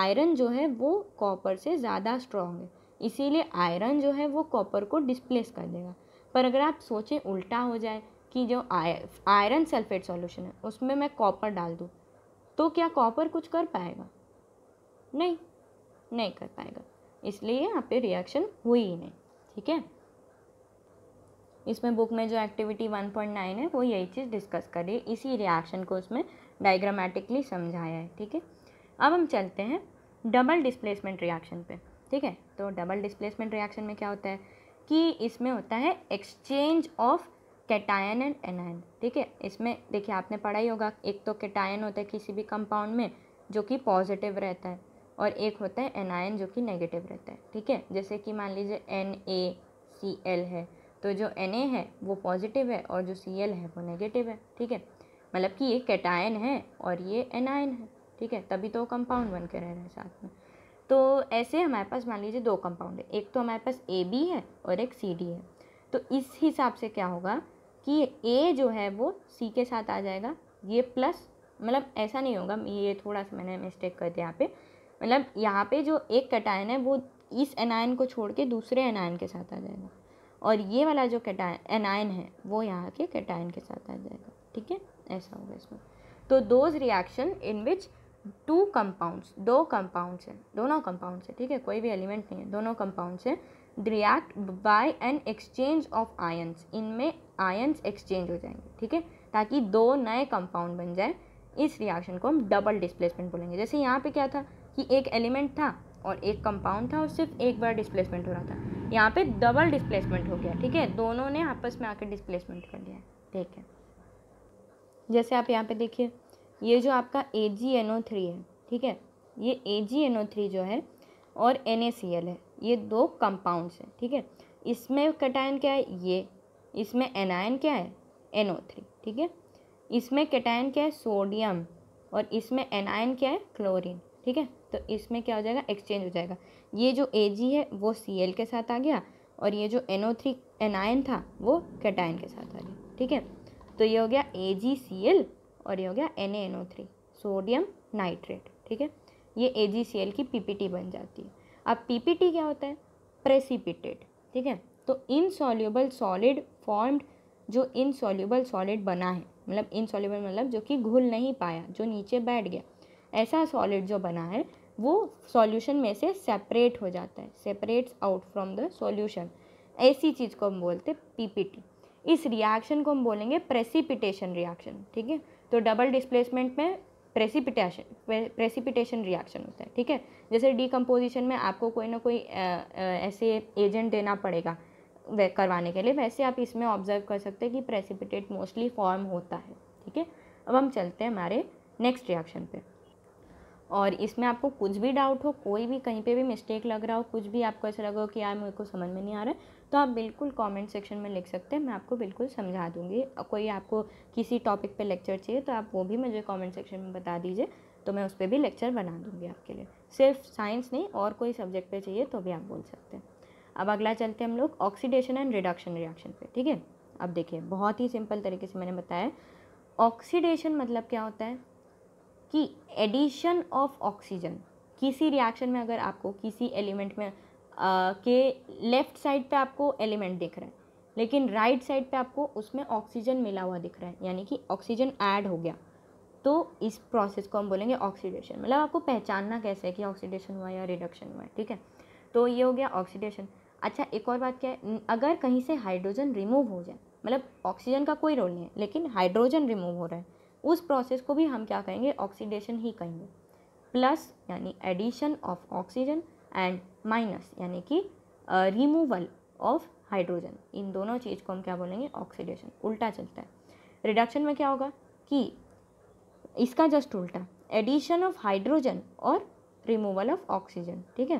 आयरन जो है वो कॉपर से ज़्यादा स्ट्रॉन्ग है इसीलिए आयरन जो है वो कॉपर को डिस्प्लेस कर देगा पर अगर आप सोचें उल्टा हो जाए कि जो आयरन सल्फेट सॉल्यूशन है उसमें मैं कॉपर डाल दूँ तो क्या कॉपर कुछ कर पाएगा नहीं नहीं कर पाएगा इसलिए यहाँ पे रिएक्शन हुई ही नहीं ठीक है इसमें बुक में जो एक्टिविटी 1.9 है वो यही चीज़ डिस्कस करी इसी रिएक्शन को उसमें डायग्रामेटिकली समझाया है ठीक है अब हम चलते हैं डबल डिस्प्लेसमेंट रिएक्शन पे ठीक है तो डबल डिस्प्लेसमेंट रिएक्शन में क्या होता है कि इसमें होता है exchange of cation and anion ठीक है इसमें देखिए आपने पढ़ा ही होगा एक तो कैटायन होता है किसी भी कंपाउंड में जो कि पॉजिटिव रहता है और एक होता है एनायन जो कि नेगेटिव रहता है ठीक है जैसे कि मान लीजिए एन ए सी एल है तो जो एन ए है वो पॉजिटिव है और जो सी एल है वो नेगेटिव है ठीक है मतलब कि ये कैटायन है और ये एनायन है ठीक है तभी तो कंपाउंड बन के रह रहे हैं साथ में तो ऐसे हमारे पास मान लीजिए दो कंपाउंड है एक तो हमारे पास ए बी है और एक सी डी है तो इस हिसाब से क्या होगा कि ए जो है वो सी के साथ आ जाएगा ये प्लस मतलब ऐसा नहीं होगा ये थोड़ा सा मैंने मिस्टेक कर दिया यहाँ पे मतलब यहाँ पे जो एक कटायन है वो इस एनायन को छोड़ के दूसरे एनायन के साथ आ जाएगा और ये वाला जो कटायन एनायन है वो यहाँ के कटायन के साथ आ जाएगा ठीक है ऐसा होगा इसमें तो those reaction in which two compounds दो कंपाउंड्स हैं दोनों कंपाउंड्स हैं ठीक है कोई भी एलिमेंट नहीं है दोनों कंपाउंड्स हैं react by an exchange of ions इनमें आयंस एक्सचेंज हो जाएंगे ठीक है ताकि दो नए कंपाउंड बन जाए इस रिएक्शन को हम डबल डिस्प्लेसमेंट बोलेंगे जैसे यहाँ पे क्या था कि एक एलिमेंट था और एक कंपाउंड था और सिर्फ एक बार डिस्प्लेसमेंट हो रहा था यहाँ पे डबल डिस्प्लेसमेंट हो गया ठीक है दोनों ने आपस में आकर डिस्प्लेसमेंट कर लिया ठीक है जैसे आप यहाँ पे देखिए ये जो आपका ए जी एन ओ थ्री है ठीक है ये A G N O three जो है और एन ए सी एल है ये दो कंपाउंड्स हैं ठीक है इसमें कटायन क्या है ये इसमें एनायन क्या है एन ओ थ्री ठीक है इसमें कटायन क्या है सोडियम और इसमें एनायन क्या है क्लोरीन ठीक है तो इसमें क्या हो जाएगा एक्सचेंज हो जाएगा ये जो ए है वो सी के साथ आ गया और ये जो एन ओ थ्री एनायन था वो कैटाइन के साथ आ गया ठीक है तो ये हो गया ए जी सी एल और ये हो गया N N O three sodium nitrate ठीक है ये ए जी सी एल की पी पी टी बन जाती है अब पी पी टी क्या होता है प्रेसिपिटेट ठीक है तो इन सोल्यूबल सॉलिड फॉर्म्ड जो इन सोल्यूबल सॉलिड बना है मतलब इन सोल्यूबल मतलब जो कि घुल नहीं पाया जो नीचे बैठ गया ऐसा सॉलिड जो बना है वो सॉल्यूशन में से सेपरेट हो जाता है separates out from the solution ऐसी चीज़ को हम बोलते हैं पी इस रिएक्शन को हम बोलेंगे प्रेसिपिटेशन रिएक्शन ठीक है तो डबल डिस्प्लेसमेंट में प्रेसिपिटेशन प्रेसिपिटेशन रिएक्शन होता है ठीक है जैसे डिकम्पोजिशन में आपको कोई ना कोई ऐसे एजेंट देना पड़ेगा करवाने के लिए वैसे आप इसमें ऑब्जर्व कर सकते हैं कि प्रेसिपिटेट मोस्टली फॉर्म होता है ठीक है अब हम चलते हैं हमारे नेक्स्ट रिएक्शन पर और इसमें आपको कुछ भी डाउट हो कोई भी कहीं पे भी मिस्टेक लग रहा हो कुछ भी आपको ऐसा लगा हो कि यार मेरे को समझ में नहीं आ रहा है तो आप बिल्कुल कमेंट सेक्शन में लिख सकते हैं मैं आपको बिल्कुल समझा दूँगी कोई आपको किसी टॉपिक पे लेक्चर चाहिए तो आप वो भी मुझे कमेंट सेक्शन में बता दीजिए तो मैं उस पर भी लेक्चर बना दूँगी आपके लिए सिर्फ साइंस नहीं और कोई सब्जेक्ट पर चाहिए तो भी आप बोल सकते हैं अब अगला चलते हैं हम लोग ऑक्सीडेशन एंड रिडक्शन रिएक्शन पर ठीक है अब देखिए बहुत ही सिंपल तरीके से मैंने बताया ऑक्सीडेशन मतलब क्या होता है कि एडिशन ऑफ ऑक्सीजन किसी रिएक्शन में अगर आपको किसी एलिमेंट में आ, के लेफ़्ट साइड पे आपको एलिमेंट दिख रहा है लेकिन राइट right साइड पे आपको उसमें ऑक्सीजन मिला हुआ दिख रहा है यानी कि ऑक्सीजन ऐड हो गया तो इस प्रोसेस को हम बोलेंगे ऑक्सीडेशन मतलब आपको पहचानना कैसे है कि ऑक्सीडेशन हुआ या रिडक्शन हुआ है ठीक है तो ये हो गया ऑक्सीडेशन अच्छा एक और बात क्या है अगर कहीं से हाइड्रोजन रिमूव हो जाए मतलब ऑक्सीजन का कोई रोल नहीं है लेकिन हाइड्रोजन रिमूव हो रहा है उस प्रोसेस को भी हम क्या कहेंगे ऑक्सीडेशन ही कहेंगे प्लस यानी addition of oxygen and minus यानी कि रिमूवल ऑफ हाइड्रोजन इन दोनों चीज़ को हम क्या बोलेंगे ऑक्सीडेशन उल्टा चलता है रिडक्शन में क्या होगा कि इसका जस्ट उल्टा एडिशन ऑफ हाइड्रोजन और रिमूवल ऑफ ऑक्सीजन ठीक है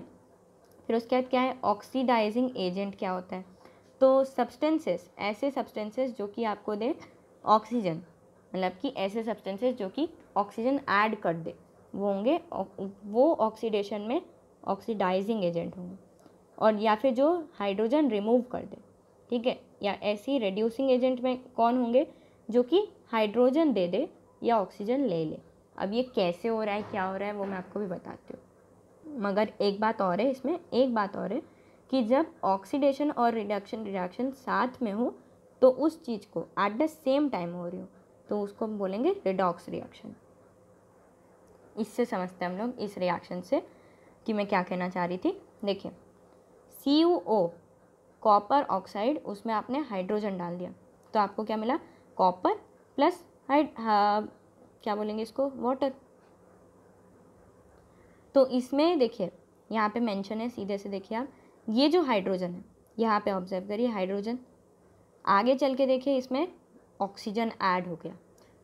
फिर उसके बाद क्या है ऑक्सीडाइजिंग एजेंट क्या होता है तो सब्सटेंसेस ऐसे सब्सटेंसेस जो कि आपको दे ऑक्सीजन मतलब कि ऐसे सब्सटेंसेस जो कि ऑक्सीजन ऐड कर दे वो होंगे वो ऑक्सीडेशन में ऑक्सीडाइजिंग एजेंट होंगे और या फिर जो हाइड्रोजन रिमूव कर दे ठीक है या ऐसी रिड्यूसिंग एजेंट में कौन होंगे जो कि हाइड्रोजन दे दे या ऑक्सीजन ले ले अब ये कैसे हो रहा है क्या हो रहा है वो मैं आपको भी बताती हूँ मगर एक बात और है इसमें एक बात और है कि जब ऑक्सीडेशन और रिडक्शन रिडक्शन साथ में हो तो उस चीज़ को एट द सेम टाइम हो रही हो तो उसको हम बोलेंगे रिडॉक्स रिएक्शन इससे समझते हैं हम लोग इस रिएक्शन से कि मैं क्या कहना चाह रही थी देखिए C U O copper oxide उसमें आपने हाइड्रोजन डाल दिया तो आपको क्या मिला कॉपर प्लस हाइड क्या बोलेंगे इसको वाटर तो इसमें देखिए यहाँ पे मेंशन है सीधे से देखिए आप ये जो हाइड्रोजन है यहाँ पे ऑब्जर्व करिए हाइड्रोजन आगे चल के देखिए इसमें ऑक्सीजन ऐड हो गया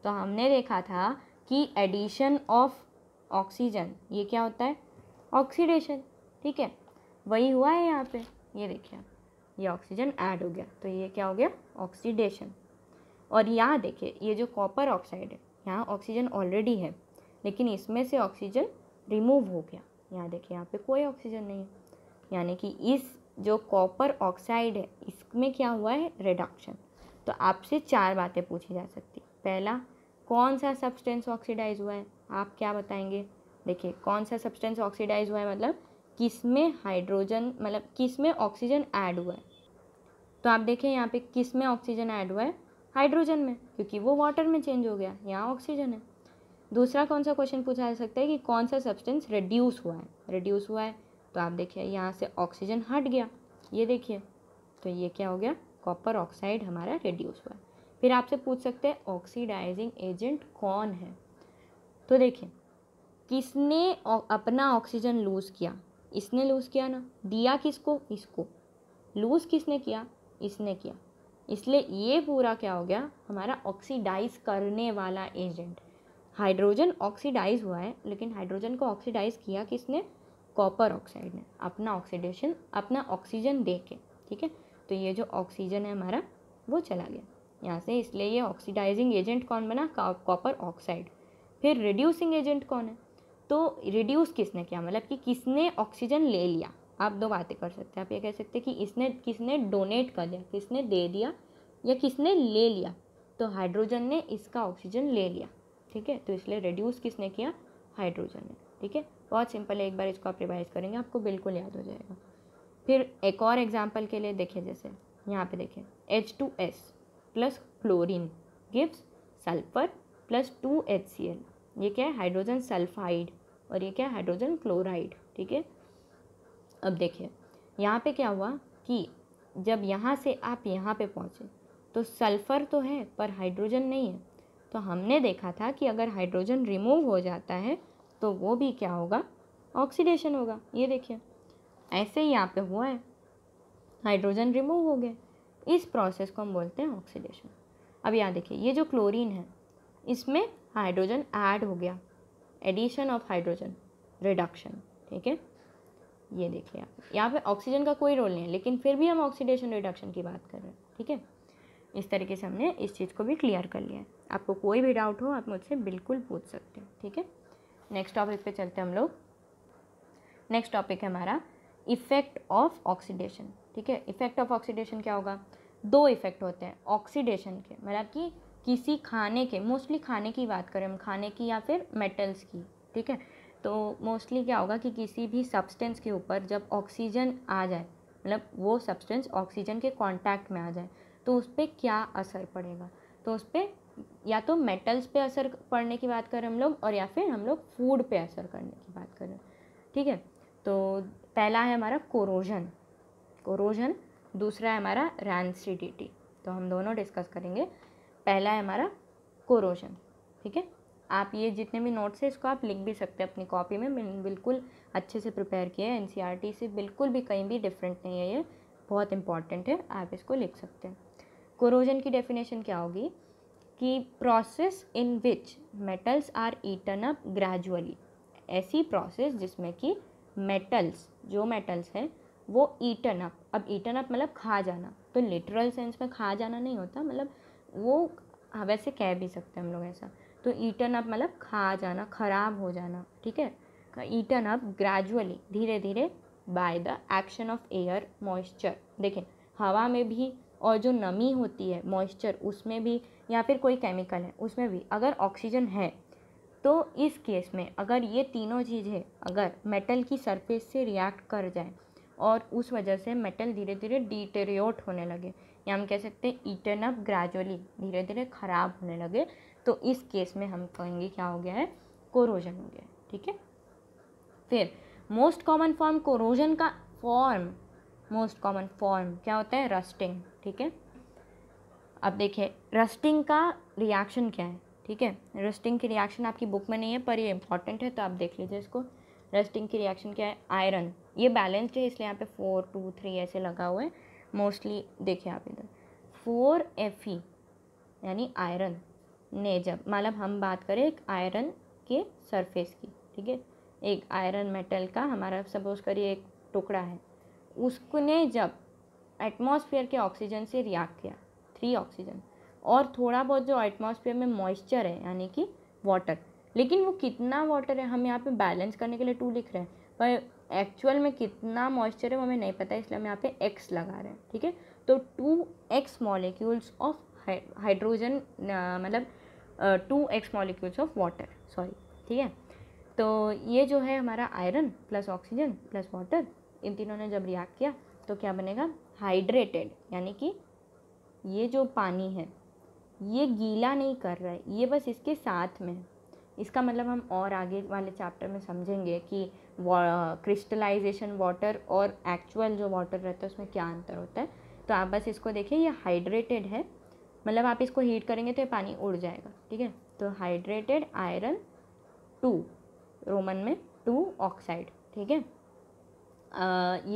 तो हमने देखा था कि एडिशन ऑफ ऑक्सीजन ये क्या होता है ऑक्सीडेशन ठीक है वही हुआ है यहाँ पे ये देखिए ये ऑक्सीजन ऐड हो गया तो ये क्या हो गया ऑक्सीडेशन और यहाँ देखिए ये जो कॉपर ऑक्साइड है यहाँ ऑक्सीजन ऑलरेडी है लेकिन इसमें से ऑक्सीजन रिमूव हो गया यहाँ देखिए यहाँ पे कोई ऑक्सीजन नहीं है यानी कि इस जो कॉपर ऑक्साइड है इसमें क्या हुआ है रिडक्शन तो आपसे चार बातें पूछी जा सकती पहला कौन सा सब्सटेंस ऑक्सीडाइज हुआ है आप क्या बताएंगे देखिए कौन सा सब्सटेंस ऑक्सीडाइज हुआ है मतलब किस में हाइड्रोजन मतलब किस में ऑक्सीजन ऐड हुआ है तो आप देखें यहाँ पे किस में ऑक्सीजन ऐड हुआ है हाइड्रोजन में क्योंकि वो वाटर में चेंज हो गया यहाँ ऑक्सीजन है दूसरा कौन सा क्वेश्चन पूछा जा सकता है कि कौन सा सब्सटेंस रिड्यूस हुआ है रिड्यूस हुआ है तो आप देखिए यहाँ से ऑक्सीजन हट गया ये देखिए तो ये क्या हो गया कॉपर ऑक्साइड हमारा रिड्यूस हुआ फिर आपसे पूछ सकते हैं ऑक्सीडाइजिंग एजेंट कौन है तो देखिए किसने अपना ऑक्सीजन लूज़ किया इसने लूज़ किया ना दिया किसको इसको लूज़ किसने किया इसने किया इसलिए ये पूरा क्या हो गया हमारा ऑक्सीडाइज करने वाला एजेंट हाइड्रोजन ऑक्सीडाइज हुआ है लेकिन हाइड्रोजन को ऑक्सीडाइज किया किसने कॉपर ऑक्साइड ने अपना ऑक्सीडेशन अपना ऑक्सीजन दे के ठीक है तो ये जो ऑक्सीजन है हमारा वो चला गया यहाँ से इसलिए ये ऑक्सीडाइजिंग एजेंट कौन बना कॉपर ऑक्साइड फिर रिड्यूसिंग एजेंट कौन है तो रिड्यूस किसने किया मतलब कि किसने ऑक्सीजन ले लिया आप दो बातें कर सकते हैं आप ये कह सकते हैं कि इसने किसने डोनेट कर लिया किसने दे दिया या किसने ले लिया तो हाइड्रोजन ने इसका ऑक्सीजन ले लिया ठीक है तो इसलिए रिड्यूस किसने किया हाइड्रोजन ने ठीक है बहुत सिंपल है एक बार इसको आप रिवाइज करेंगे आपको बिल्कुल याद हो जाएगा फिर एक और एग्जाम्पल के लिए देखिए जैसे यहाँ पे देखिए H two S plus chlorine gives sulphur plus two H C L ये क्या है हाइड्रोजन सल्फाइड और ये क्या है हाइड्रोजन क्लोराइड ठीक है अब देखिए यहाँ पे क्या हुआ कि जब यहाँ से आप यहाँ पे पहुँचे तो सल्फ़र तो है पर हाइड्रोजन नहीं है तो हमने देखा था कि अगर हाइड्रोजन रिमूव हो जाता है तो वो भी क्या होगा ऑक्सीडेशन होगा ये देखिए ऐसे ही यहाँ पे हुआ है हाइड्रोजन रिमूव हो गया इस प्रोसेस को हम बोलते हैं ऑक्सीडेशन अब यहाँ देखिए ये जो क्लोरीन है इसमें हाइड्रोजन ऐड हो गया एडिशन ऑफ हाइड्रोजन रिडक्शन ठीक है ये देखिए आप यहाँ पे ऑक्सीजन का कोई रोल नहीं है लेकिन फिर भी हम ऑक्सीडेशन रिडक्शन की बात कर रहे हैं ठीक है इस तरीके से हमने इस चीज़ को भी क्लियर कर लिया है आपको कोई भी डाउट हो आप मुझसे बिल्कुल पूछ सकते हो ठीक है नेक्स्ट टॉपिक पे चलते हैं हम लोग नेक्स्ट टॉपिक है हमारा इफ़ेक्ट ऑफ ऑक्सीडेशन ठीक है इफ़ेक्ट ऑफ ऑक्सीडेशन क्या होगा दो इफ़ेक्ट होते हैं ऑक्सीडेशन के मतलब कि किसी खाने के मोस्टली खाने की बात करें हम खाने की या फिर मेटल्स की ठीक है तो मोस्टली क्या होगा कि किसी भी सब्सटेंस के ऊपर जब ऑक्सीजन आ जाए मतलब वो सब्सटेंस ऑक्सीजन के कांटेक्ट में आ जाए तो उस पर क्या असर पड़ेगा तो उस पर या तो मेटल्स पे असर पड़ने की बात करें हम लोग और या फिर हम लोग फूड पे असर करने की बात करें ठीक है तो पहला है हमारा कोरोजन कोरोजन दूसरा है हमारा रैंसिडिटी तो हम दोनों डिस्कस करेंगे पहला है हमारा कोरोजन ठीक है आप ये जितने भी नोट्स हैं इसको आप लिख भी सकते हैं अपनी कॉपी में बिल्कुल अच्छे से प्रिपेयर किया है एन e से बिल्कुल भी कहीं भी डिफरेंट नहीं है ये बहुत इंपॉर्टेंट है आप इसको लिख सकते हैं कोरोजन की डेफिनेशन क्या होगी कि process in which metals are eaten up gradually ऐसी प्रोसेस जिसमें कि मेटल्स जो मेटल्स है वो ईटन अप अब ईटन अप मतलब खा जाना तो लिटरल सेंस में खा जाना नहीं होता मतलब वो हाँ, वैसे कह भी सकते हैं हम लोग ऐसा तो ईटन अप मतलब खा जाना खराब हो जाना ठीक है ईटन अप ग्रेजुअली धीरे धीरे by the action of air moisture देखें हवा में भी और जो नमी होती है मॉइस्चर उसमें भी या फिर कोई केमिकल है उसमें भी अगर ऑक्सीजन है तो इस केस में अगर ये तीनों चीज़ें अगर मेटल की सरफेस से रिएक्ट कर जाए और उस वजह से मेटल धीरे धीरे डिटेरियोट होने लगे या हम कह सकते हैं ईटन अप ग्रेजुअली धीरे धीरे ख़राब होने लगे तो इस केस में हम कहेंगे क्या हो गया है कोरोजन हो गया ठीक है फिर मोस्ट कॉमन फॉर्म कोरोजन का फॉर्म मोस्ट कॉमन फॉर्म क्या होता है रस्टिंग ठीक है अब देखिए रस्टिंग का रिएक्शन क्या है ठीक है रेस्टिंग की रिएक्शन आपकी बुक में नहीं है पर ये इंपॉर्टेंट है तो आप देख लीजिए इसको रेस्टिंग की रिएक्शन क्या है आयरन ये बैलेंस्ड है इसलिए यहाँ पे फोर टू थ्री ऐसे लगा हुआ है मोस्टली देखिए आप इधर फोर एफ ई यानी आयरन ने जब मतलब हम बात करें एक आयरन के सरफेस की ठीक है एक आयरन मेटल का हमारा सपोज करिए एक टुकड़ा है उसने जब एटमॉस्फेयर के ऑक्सीजन से रिएक्ट किया थ्री ऑक्सीजन और थोड़ा बहुत जो एटमॉस्फेयर में मॉइस्चर है यानी कि वाटर लेकिन वो कितना वाटर है हम यहाँ पे बैलेंस करने के लिए टू लिख रहे हैं पर एक्चुअल में कितना मॉइस्चर है वो हमें नहीं पता है इसलिए हम यहाँ पे एक्स लगा रहे हैं ठीक है तो two x molecules of hydrogen मतलब two x molecules of water sorry ठीक है तो ये जो है हमारा iron plus oxygen plus water इन तीनों ने जब रिएक्ट किया तो क्या बनेगा हाइड्रेटेड यानी कि ये जो पानी है ये गीला नहीं कर रहा है ये बस इसके साथ में इसका मतलब हम और आगे वाले चैप्टर में समझेंगे कि क्रिस्टलाइजेशन वाटर और एक्चुअल जो वाटर रहता है उसमें क्या अंतर होता है तो आप बस इसको देखिए ये हाइड्रेटेड है मतलब आप इसको हीट करेंगे तो ये पानी उड़ जाएगा ठीक है तो हाइड्रेटेड आयरन टू रोमन में टू ऑक्साइड ठीक है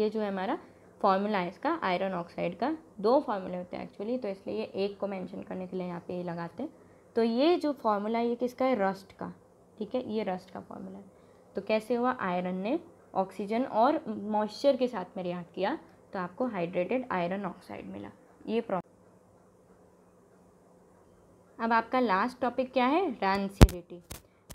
ये जो है हमारा फॉर्मूला है इसका आयरन ऑक्साइड का दो फार्मूले होते हैं एक्चुअली तो इसलिए एक को मेंशन करने के लिए यहाँ पे ये लगाते हैं तो ये जो फार्मूला ये किसका है रस्ट का ठीक है ये रस्ट का फार्मूला है तो कैसे हुआ आयरन ने ऑक्सीजन और मॉइस्चर के साथ में रिएक्ट किया तो आपको हाइड्रेटेड आयरन ऑक्साइड मिला ये अब आपका लास्ट टॉपिक क्या है रैनसीडिटी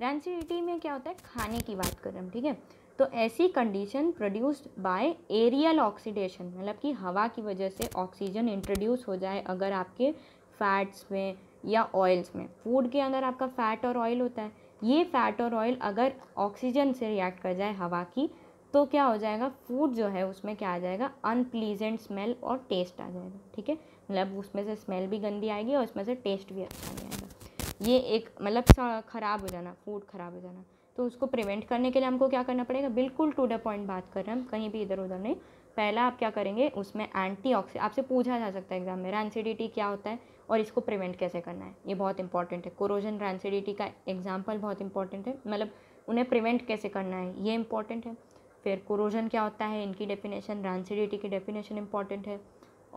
रैंसिडिटी में क्या होता है खाने की बात कर रहे हैं ठीक है तो ऐसी condition produced by aerial oxidation मतलब कि हवा की वजह से ऑक्सीजन इंट्रोड्यूस हो जाए अगर आपके फैट्स में या ऑयल्स में फूड के अंदर आपका फ़ैट और ऑयल होता है ये फ़ैट और ऑयल अगर ऑक्सीजन से रिएक्ट कर जाए हवा की तो क्या हो जाएगा फूड जो है उसमें क्या आ जाएगा अनप्लीजेंट स्मेल और टेस्ट आ जाएगा ठीक है मतलब उसमें से स्मेल भी गंदी आएगी और उसमें से टेस्ट भी अच्छा नहीं आएगा ये एक मतलब खराब हो जाना फूड खराब हो जाना तो उसको प्रिवेंट करने के लिए हमको क्या करना पड़ेगा बिल्कुल टू द पॉइंट बात कर रहे हैं हम कहीं भी इधर उधर नहीं पहला आप क्या करेंगे उसमें एंटी आपसे पूछा जा सकता है एग्जाम में रैनसीडिटी क्या होता है और इसको प्रिवेंट कैसे करना है ये बहुत इंपॉर्टेंट है कोरोजन रैनसीडिटी का एग्जाम्पल बहुत इंपॉर्टेंट है मतलब उन्हें प्रिवेंट कैसे करना है ये इंपॉर्टेंट है फिर कोरोजन क्या होता है इनकी डेफिनेशन रैनसीडिटी की डेफिनेशन इंपॉर्टेंट है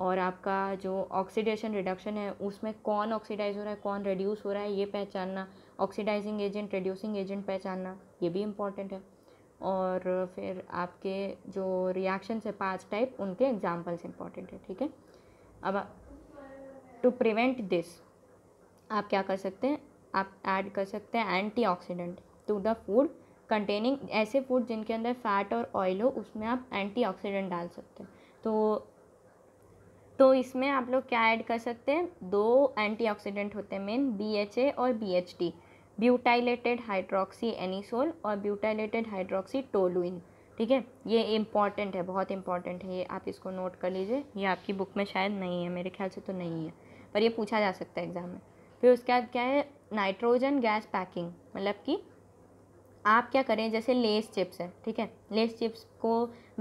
और आपका जो ऑक्सीडेशन रिडक्शन है उसमें कौन ऑक्सीडाइज हो रहा है कौन रिड्यूस हो रहा है ये पहचानना ऑक्सीडाइजिंग एजेंट रिड्यूसिंग एजेंट पहचानना ये भी इम्पॉर्टेंट है और फिर आपके जो रिएक्शंस है पांच टाइप उनके एग्जाम्पल्स इम्पॉर्टेंट है ठीक है अब टू प्रिवेंट दिस आप क्या कर सकते हैं आप ऐड कर सकते हैं antioxidant to the food containing ऐसे फूड जिनके अंदर फैट और ऑयल हो उसमें आप एंटीऑक्सीडेंट डाल सकते हैं तो तो इसमें आप लोग क्या ऐड कर सकते हैं दो एंटीऑक्सीडेंट होते हैं मेन बीएचए और बीएचडी ब्यूटाइलेटेड हाइड्रोक्सी एनिसोल और ब्यूटाइलेटेड हाइड्रोक्सी टोलुइन ठीक है ये इम्पॉर्टेंट है बहुत इंपॉर्टेंट है ये आप इसको नोट कर लीजिए ये आपकी बुक में शायद नहीं है मेरे ख्याल से तो नहीं है पर ये पूछा जा सकता है एग्ज़ाम में फिर उसके बाद क्या है नाइट्रोजन गैस पैकिंग मतलब कि आप क्या करें जैसे लेस चिप्स है ठीक है लेस चिप्स को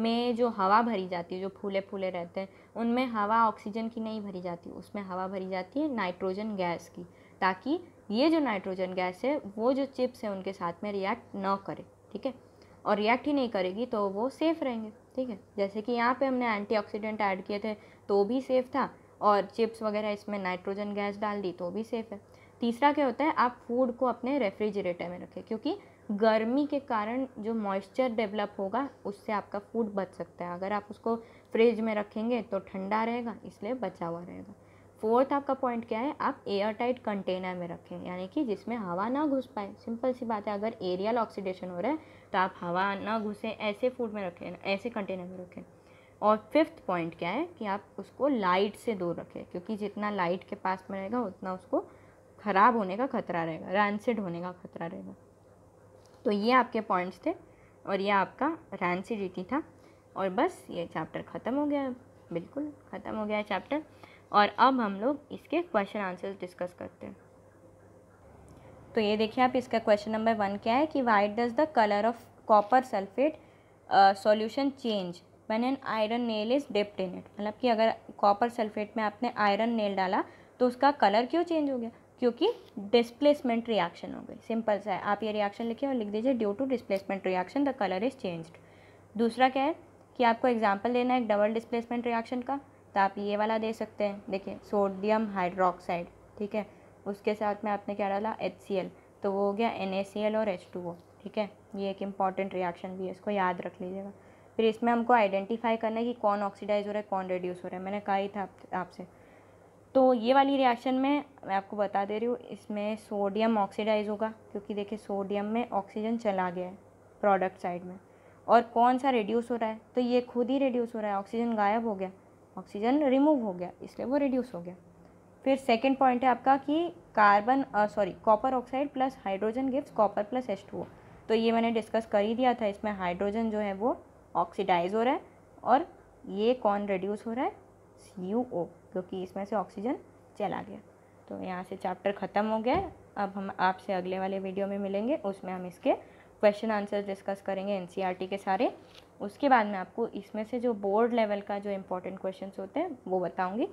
में जो हवा भरी जाती है जो फूले फूले रहते हैं उनमें हवा ऑक्सीजन की नहीं भरी जाती उसमें हवा भरी जाती है नाइट्रोजन गैस की ताकि ये जो नाइट्रोजन गैस है वो जो चिप्स है उनके साथ में रिएक्ट ना करे ठीक है और रिएक्ट ही नहीं करेगी तो वो सेफ़ रहेंगे ठीक है जैसे कि यहाँ पे हमने एंटीऑक्सीडेंट ऐड किए थे तो भी सेफ़ था और चिप्स वगैरह इसमें नाइट्रोजन गैस डाल दी तो भी सेफ़ है तीसरा क्या होता है आप फूड को अपने रेफ्रिजरेटर में रखें क्योंकि गर्मी के कारण जो मॉइस्चर डेवलप होगा उससे आपका फूड बच सकता है अगर आप उसको फ्रिज में रखेंगे तो ठंडा रहेगा इसलिए बचा हुआ रहेगा फोर्थ आपका पॉइंट क्या है आप एयर टाइट कंटेनर में रखें यानी कि जिसमें हवा ना घुस पाए सिंपल सी बात है अगर एरियल ऑक्सीडेशन हो रहा है तो आप हवा ना घुसे ऐसे फूड में रखें ऐसे कंटेनर में रखें और फिफ्थ पॉइंट क्या है कि आप उसको लाइट से दूर रखें क्योंकि जितना लाइट के पास में रहेगा उतना उसको ख़राब होने का खतरा रहेगा रैंसिड होने का खतरा रहेगा तो ये आपके पॉइंट्स थे और ये आपका रैनसीडिटी था और बस ये चैप्टर ख़त्म हो गया बिल्कुल ख़त्म हो गया चैप्टर और अब हम लोग इसके क्वेश्चन आंसर्स डिस्कस करते हैं तो ये देखिए आप इसका क्वेश्चन नंबर वन क्या है कि why does the colour of copper sulphate solution change when an iron nail is dipped in it मतलब कि अगर कॉपर सल्फेट में आपने आयरन नेल डाला तो उसका कलर क्यों चेंज हो गया क्योंकि डिस्प्लेसमेंट रिएक्शन हो गई सिंपल सा है आप ये रिएक्शन लिखिए और लिख दीजिए due to displacement reaction the colour is changed दूसरा क्या है कि आपको एग्जाम्पल देना है डबल डिस्प्लेसमेंट रिएक्शन का तो आप ये वाला दे सकते हैं देखिए सोडियम हाइड्रोक्साइड ठीक है उसके साथ में आपने क्या डाला एच तो वो हो गया एन और एच ठीक है ये एक इंपॉर्टेंट रिएक्शन भी है इसको याद रख लीजिएगा फिर इसमें हमको आइडेंटिफाई करना है कि कौन ऑक्सीडाइज हो रहा है कौन रिड्यूस हो रहा है मैंने कहा ही था आपसे आप तो ये वाली रिएक्शन में मैं आपको बता दे रही हूँ इसमें सोडियम ऑक्सीडाइज होगा क्योंकि देखिए सोडियम में ऑक्सीजन चला गया है प्रोडक्ट साइड में और कौन सा रिड्यूस हो रहा है तो ये खुद ही रिड्यूस हो रहा है ऑक्सीजन गायब हो गया ऑक्सीजन रिमूव हो गया इसलिए वो रिड्यूस हो गया फिर सेकेंड पॉइंट है आपका कि carbon sorry copper oxide plus hydrogen gives copper plus H तो ये मैंने डिस्कस कर ही दिया था इसमें हाइड्रोजन जो है वो ऑक्सीडाइज हो रहा है और ये कौन रिड्यूस हो रहा है यू ओ क्योंकि इसमें से ऑक्सीजन चला गया तो यहाँ से चैप्टर ख़त्म हो गया अब हम आपसे अगले वाले वीडियो में मिलेंगे उसमें हम इसके क्वेश्चन आंसर डिस्कस करेंगे एन e के सारे उसके बाद में आपको इसमें से जो बोर्ड लेवल का जो इम्पोर्टेंट क्वेश्चन होते हैं वो बताऊँगी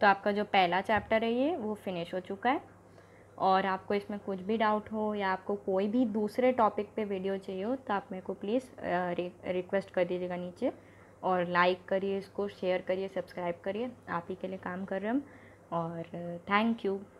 तो आपका जो पहला चैप्टर है ये वो फिनिश हो चुका है और आपको इसमें कुछ भी डाउट हो या आपको कोई भी दूसरे टॉपिक पे वीडियो चाहिए हो तो आप मेरे को प्लीज़ रिक्वेस्ट कर दीजिएगा नीचे और लाइक करिए इसको शेयर करिए सब्सक्राइब करिए आप ही के लिए काम कर रहे हम और थैंक uh, यू